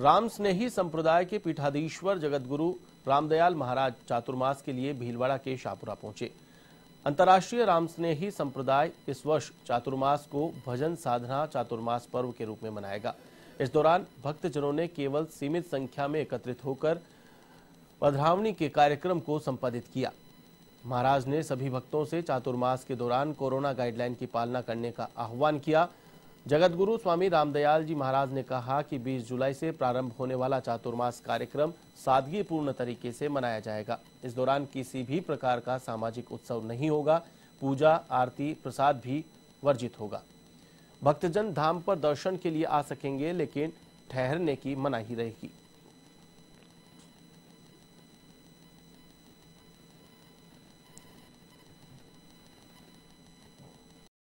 राम स्नेही संप्रदाय के पीठाधीश्वर जगतगुरु रामदयाल महाराज चातुर्मास के लिए भीलवाड़ा के शाहपुरा पहुंचे अंतर्राष्ट्रीय राम स्नेही संप्रदाय इस वर्ष चातुर्मास को भजन साधना चातुर्मास पर्व के रूप में मनाएगा इस दौरान भक्तजनों ने केवल सीमित संख्या में एकत्रित होकर पधरावनी के कार्यक्रम को संपादित किया महाराज ने सभी भक्तों से चातुर्मास के दौरान कोरोना गाइडलाइन की पालना करने का आह्वान किया जगतगुरु स्वामी रामदयाल जी महाराज ने कहा कि 20 जुलाई से प्रारंभ होने वाला चातुर्मास कार्यक्रम सादगी पूर्ण तरीके से मनाया जाएगा इस दौरान किसी भी प्रकार का सामाजिक उत्सव नहीं होगा पूजा आरती प्रसाद भी वर्जित होगा भक्तजन धाम पर दर्शन के लिए आ सकेंगे लेकिन ठहरने की मनाही रहेगी